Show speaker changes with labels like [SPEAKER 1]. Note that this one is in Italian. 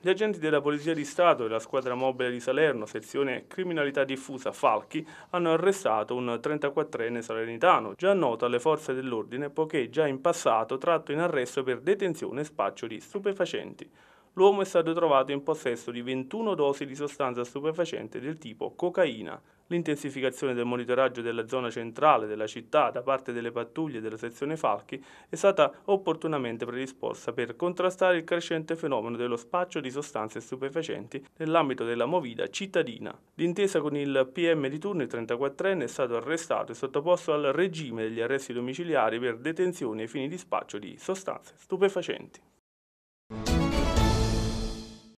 [SPEAKER 1] Gli agenti della Polizia di Stato e la squadra mobile di Salerno, sezione criminalità diffusa Falchi, hanno arrestato un 34enne salernitano, già noto alle forze dell'ordine poiché già in passato tratto in arresto per detenzione e spaccio di stupefacenti. L'uomo è stato trovato in possesso di 21 dosi di sostanza stupefacente del tipo cocaina. L'intensificazione del monitoraggio della zona centrale della città da parte delle pattuglie della sezione Falchi è stata opportunamente predisposta per contrastare il crescente fenomeno dello spaccio di sostanze stupefacenti nell'ambito della movida cittadina. D'intesa con il PM di turno, il 34enne è stato arrestato e sottoposto al regime degli arresti domiciliari per detenzione ai fini di spaccio di sostanze stupefacenti.